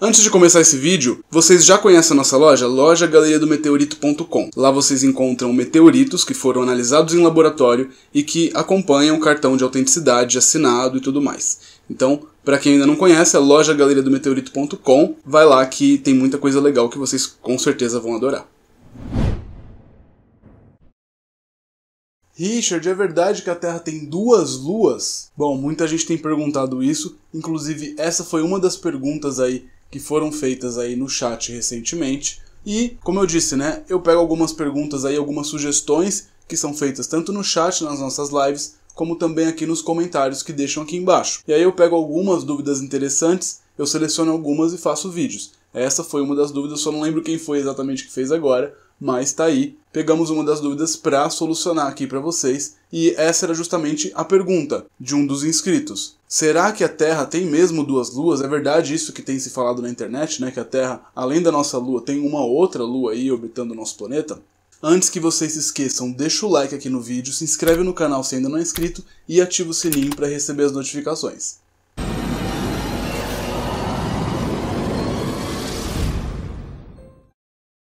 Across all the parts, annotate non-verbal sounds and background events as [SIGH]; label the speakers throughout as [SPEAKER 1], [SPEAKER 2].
[SPEAKER 1] Antes de começar esse vídeo, vocês já conhecem a nossa loja, meteorito.com. Lá vocês encontram meteoritos que foram analisados em laboratório e que acompanham o cartão de autenticidade assinado e tudo mais. Então, para quem ainda não conhece, a é loja meteorito.com, vai lá que tem muita coisa legal que vocês com certeza vão adorar. Richard, é verdade que a Terra tem duas luas? Bom, muita gente tem perguntado isso, inclusive essa foi uma das perguntas aí que foram feitas aí no chat recentemente. E, como eu disse, né, eu pego algumas perguntas aí, algumas sugestões que são feitas tanto no chat nas nossas lives, como também aqui nos comentários que deixam aqui embaixo. E aí eu pego algumas dúvidas interessantes, eu seleciono algumas e faço vídeos. Essa foi uma das dúvidas, só não lembro quem foi exatamente que fez agora, mas tá aí. Pegamos uma das dúvidas para solucionar aqui para vocês, e essa era justamente a pergunta de um dos inscritos. Será que a Terra tem mesmo duas luas? É verdade isso que tem se falado na internet, né? Que a Terra, além da nossa lua, tem uma outra lua aí orbitando o nosso planeta? Antes que vocês se esqueçam, deixa o like aqui no vídeo, se inscreve no canal se ainda não é inscrito e ativa o sininho para receber as notificações.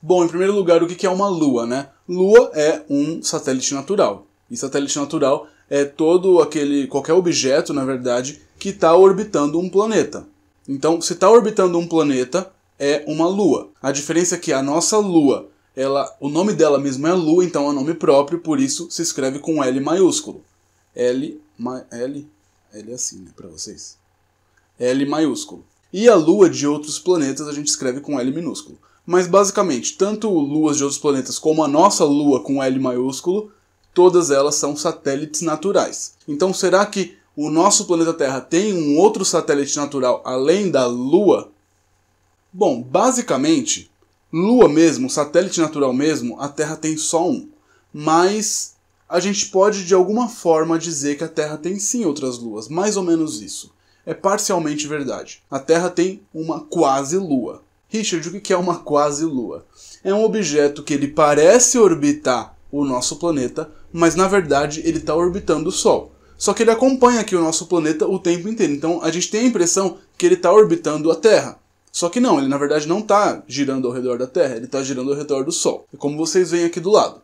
[SPEAKER 1] Bom, em primeiro lugar, o que é uma lua, né? Lua é um satélite natural. E satélite natural é todo aquele qualquer objeto, na verdade, que está orbitando um planeta. Então, se está orbitando um planeta, é uma lua. A diferença é que a nossa lua, ela, o nome dela mesmo é lua, então é nome próprio, por isso se escreve com L maiúsculo. L, ma, L, L é assim, né, para vocês. L maiúsculo. E a lua de outros planetas a gente escreve com L minúsculo. Mas basicamente, tanto luas de outros planetas como a nossa lua com L maiúsculo todas elas são satélites naturais. Então, será que o nosso planeta Terra tem um outro satélite natural além da Lua? Bom, basicamente, Lua mesmo, satélite natural mesmo, a Terra tem só um. Mas a gente pode de alguma forma dizer que a Terra tem sim outras luas, mais ou menos isso. É parcialmente verdade. A Terra tem uma quase lua. Richard, o que é uma quase lua? É um objeto que ele parece orbitar o nosso planeta, mas na verdade ele está orbitando o Sol. Só que ele acompanha aqui o nosso planeta o tempo inteiro, então a gente tem a impressão que ele está orbitando a Terra. Só que não, ele na verdade não está girando ao redor da Terra, ele está girando ao redor do Sol. E como vocês veem aqui do lado.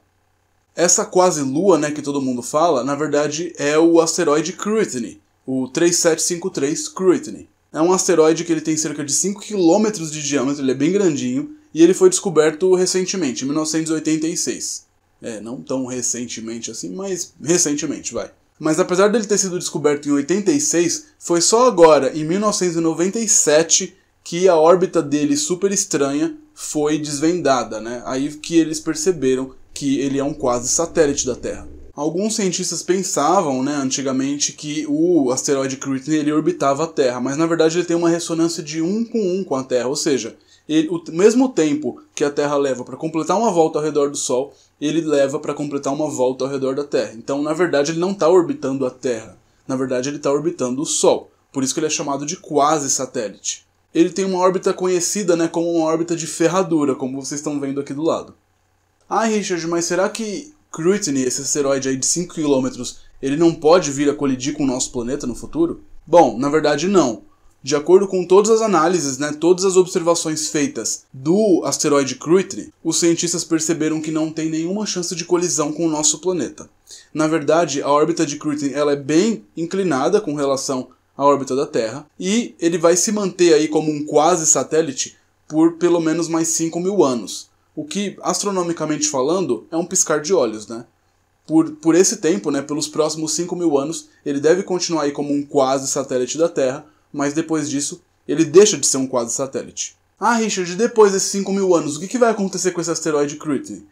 [SPEAKER 1] Essa quase lua, né, que todo mundo fala, na verdade é o asteroide Cruitne, o 3753 Cruitne. É um asteroide que ele tem cerca de 5 km de diâmetro, ele é bem grandinho, e ele foi descoberto recentemente, em 1986. É, não tão recentemente assim, mas recentemente, vai. Mas apesar dele ter sido descoberto em 86, foi só agora, em 1997, que a órbita dele super estranha foi desvendada, né? Aí que eles perceberam que ele é um quase satélite da Terra. Alguns cientistas pensavam, né, antigamente, que o asteroide Crichton ele orbitava a Terra, mas na verdade ele tem uma ressonância de um com um com a Terra, ou seja, ele, o mesmo tempo que a Terra leva para completar uma volta ao redor do Sol, ele leva para completar uma volta ao redor da Terra. Então, na verdade, ele não está orbitando a Terra, na verdade, ele está orbitando o Sol, por isso que ele é chamado de quase satélite. Ele tem uma órbita conhecida né, como uma órbita de ferradura, como vocês estão vendo aqui do lado. Ah, Richard, mas será que Cruitney, esse asteroide aí de 5 km, ele não pode vir a colidir com o nosso planeta no futuro? Bom, na verdade não. De acordo com todas as análises, né, todas as observações feitas do asteroide Cruitney, os cientistas perceberam que não tem nenhuma chance de colisão com o nosso planeta. Na verdade, a órbita de Cruitney ela é bem inclinada com relação à órbita da Terra, e ele vai se manter aí como um quase satélite por pelo menos mais 5 mil anos o que, astronomicamente falando, é um piscar de olhos, né? Por, por esse tempo, né, pelos próximos 5 mil anos, ele deve continuar aí como um quase satélite da Terra, mas depois disso, ele deixa de ser um quase satélite. Ah, Richard, depois desses 5 mil anos, o que, que vai acontecer com esse asteroide Critic?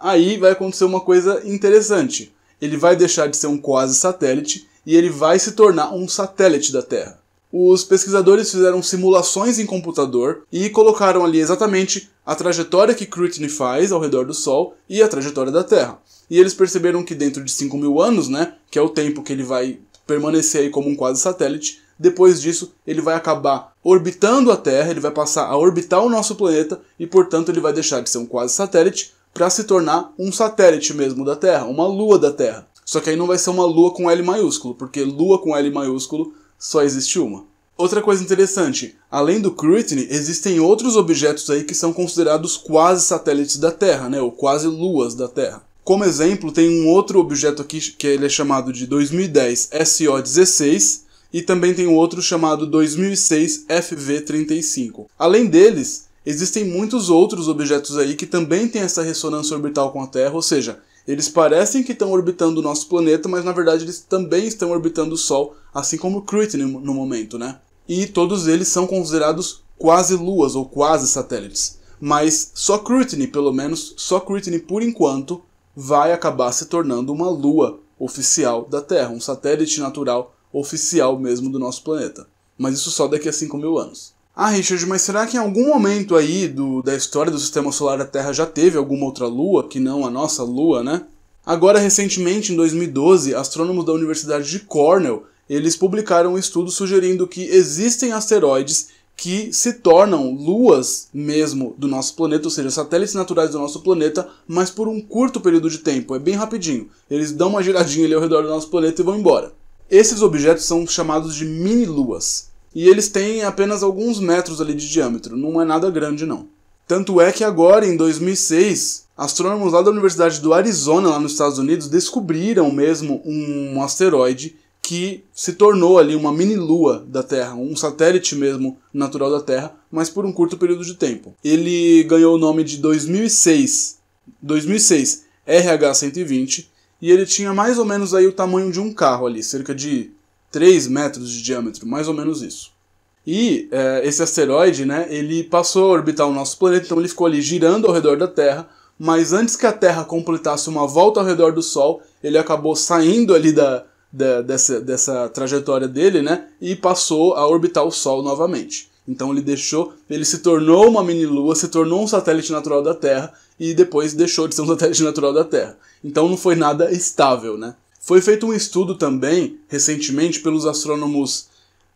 [SPEAKER 1] Aí vai acontecer uma coisa interessante. Ele vai deixar de ser um quase satélite e ele vai se tornar um satélite da Terra os pesquisadores fizeram simulações em computador e colocaram ali exatamente a trajetória que Crutini faz ao redor do Sol e a trajetória da Terra. E eles perceberam que dentro de 5 mil anos, né, que é o tempo que ele vai permanecer aí como um quase satélite, depois disso ele vai acabar orbitando a Terra, ele vai passar a orbitar o nosso planeta e, portanto, ele vai deixar de ser um quase satélite para se tornar um satélite mesmo da Terra, uma lua da Terra. Só que aí não vai ser uma lua com L maiúsculo, porque lua com L maiúsculo só existe uma. Outra coisa interessante, além do Critney, existem outros objetos aí que são considerados quase satélites da Terra, né, ou quase luas da Terra. Como exemplo, tem um outro objeto aqui que ele é chamado de 2010 SO16 e também tem um outro chamado 2006 FV35. Além deles, existem muitos outros objetos aí que também têm essa ressonância orbital com a Terra, ou seja, eles parecem que estão orbitando o nosso planeta, mas na verdade eles também estão orbitando o Sol, assim como o no momento, né? E todos eles são considerados quase luas ou quase satélites. Mas só Critney, pelo menos, só Critney por enquanto, vai acabar se tornando uma lua oficial da Terra, um satélite natural oficial mesmo do nosso planeta. Mas isso só daqui a 5 mil anos. Ah, Richard, mas será que em algum momento aí do, da história do sistema solar a Terra já teve alguma outra lua que não a nossa lua, né? Agora, recentemente, em 2012, astrônomos da Universidade de Cornell eles publicaram um estudo sugerindo que existem asteroides que se tornam luas mesmo do nosso planeta, ou seja, satélites naturais do nosso planeta, mas por um curto período de tempo, é bem rapidinho. Eles dão uma giradinha ali ao redor do nosso planeta e vão embora. Esses objetos são chamados de mini-luas e eles têm apenas alguns metros ali de diâmetro, não é nada grande não. Tanto é que agora, em 2006, astrônomos lá da Universidade do Arizona, lá nos Estados Unidos, descobriram mesmo um asteroide que se tornou ali uma mini-lua da Terra, um satélite mesmo natural da Terra, mas por um curto período de tempo. Ele ganhou o nome de 2006, 2006 RH-120, e ele tinha mais ou menos aí o tamanho de um carro ali, cerca de 3 metros de diâmetro, mais ou menos isso. E é, esse asteroide, né, ele passou a orbitar o nosso planeta, então ele ficou ali girando ao redor da Terra, mas antes que a Terra completasse uma volta ao redor do Sol, ele acabou saindo ali da, da dessa, dessa trajetória dele, né, e passou a orbitar o Sol novamente. Então ele deixou, ele se tornou uma mini lua, se tornou um satélite natural da Terra e depois deixou de ser um [LAUGHS] satélite natural da Terra. Então não foi nada estável, né? Foi feito um estudo também, recentemente, pelos astrônomos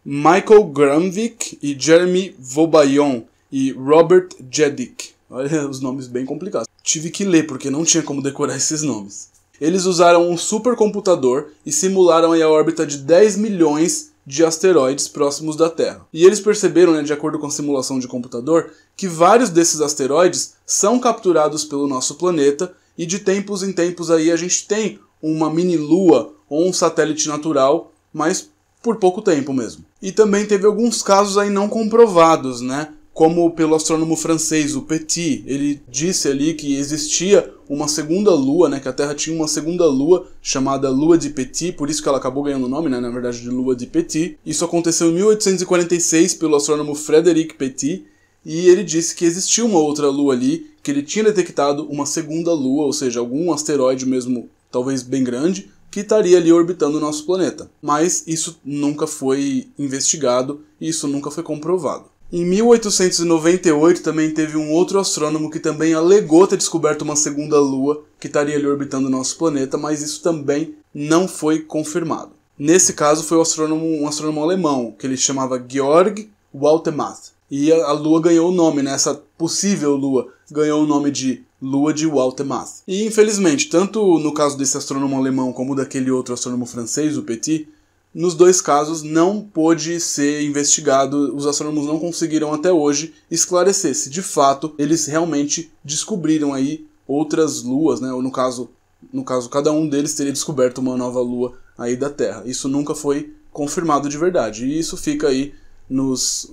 [SPEAKER 1] Michael Granvik e Jeremy Vaubayon e Robert Jedick. Olha os nomes bem complicados. Tive que ler porque não tinha como decorar [LAUGHS] esses nomes. Eles usaram um supercomputador e simularam a órbita de 10 milhões de asteroides próximos da Terra. E eles perceberam, né, de acordo com a simulação de computador, que vários desses asteroides são capturados pelo nosso planeta e de tempos em tempos aí a gente tem uma mini lua ou um satélite natural, mas por pouco tempo mesmo. E também teve alguns casos aí não comprovados, né? Como pelo astrônomo francês, o Petit, ele disse ali que existia uma segunda lua, né? Que a Terra tinha uma segunda lua chamada Lua de Petit, por isso que ela acabou ganhando o nome, né? Na verdade, de Lua de Petit. Isso aconteceu em 1846 pelo astrônomo Frédéric Petit, e ele disse que existia uma outra lua ali, que ele tinha detectado uma segunda lua, ou seja, algum asteroide mesmo talvez bem grande, que estaria ali orbitando o nosso planeta. Mas isso nunca foi investigado e isso nunca foi comprovado. Em 1898 também teve um outro astrônomo que também alegou ter descoberto uma segunda lua que estaria ali orbitando o nosso planeta, mas isso também não foi confirmado. Nesse caso foi um astrônomo, um astrônomo alemão, que ele chamava Georg Waltemath. E a, a lua ganhou o nome, né? essa possível lua ganhou o nome de lua de Waltemath. E infelizmente, tanto no caso desse astrônomo alemão como daquele outro astrônomo francês, o Petit, nos dois casos não pôde ser investigado, os astrônomos não conseguiram até hoje esclarecer se de fato eles realmente descobriram aí outras luas, né? Ou no caso, no caso cada um deles teria descoberto uma nova lua aí da Terra. Isso nunca foi confirmado de verdade. E isso fica aí nos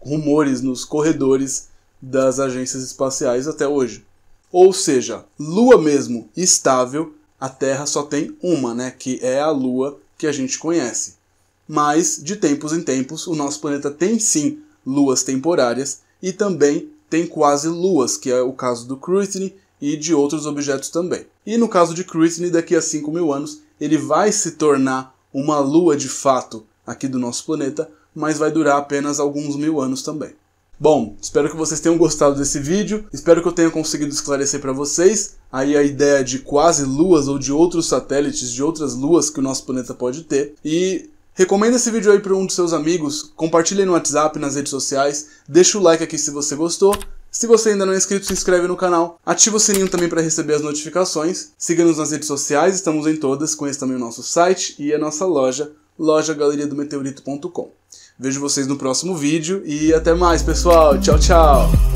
[SPEAKER 1] rumores, nos corredores das agências espaciais até hoje. Ou seja, lua mesmo estável, a Terra só tem uma, né, que é a lua que a gente conhece. Mas de tempos em tempos, o nosso planeta tem sim luas temporárias e também tem quase luas, que é o caso do Crichton e de outros objetos também. E no caso de Crichton, daqui a 5 mil anos, ele vai se tornar uma lua de fato aqui do nosso planeta, mas vai durar apenas alguns mil anos também. Bom, espero que vocês tenham gostado desse vídeo, espero que eu tenha conseguido esclarecer para vocês aí a ideia de quase luas ou de outros satélites, de outras luas que o nosso planeta pode ter. E recomenda esse vídeo aí para um dos seus amigos, compartilhe no WhatsApp, nas redes sociais, deixa o like aqui se você gostou. Se você ainda não é inscrito, se inscreve no canal, ativa o sininho também para receber as notificações, siga-nos nas redes sociais, estamos em todas, conheça também o nosso site e a nossa loja, lojagaleriadometeorito.com. Vejo vocês no próximo vídeo e até mais, pessoal. Tchau, tchau.